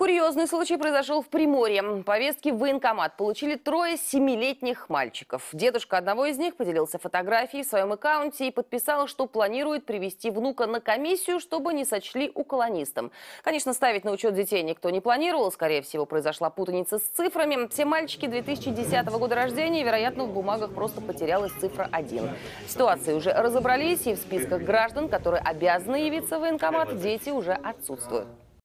Курьезный случай произошел в Приморье. Повестки в военкомат получили трое семилетних мальчиков. Дедушка одного из них поделился фотографией в своем аккаунте и подписал, что планирует привести внука на комиссию, чтобы не сочли уклонистом. Конечно, ставить на учет детей никто не планировал. Скорее всего, произошла путаница с цифрами. Все мальчики 2010 года рождения, вероятно, в бумагах просто потерялась цифра 1. В ситуации уже разобрались, и в списках граждан, которые обязаны явиться в военкомат, дети уже отсутствуют.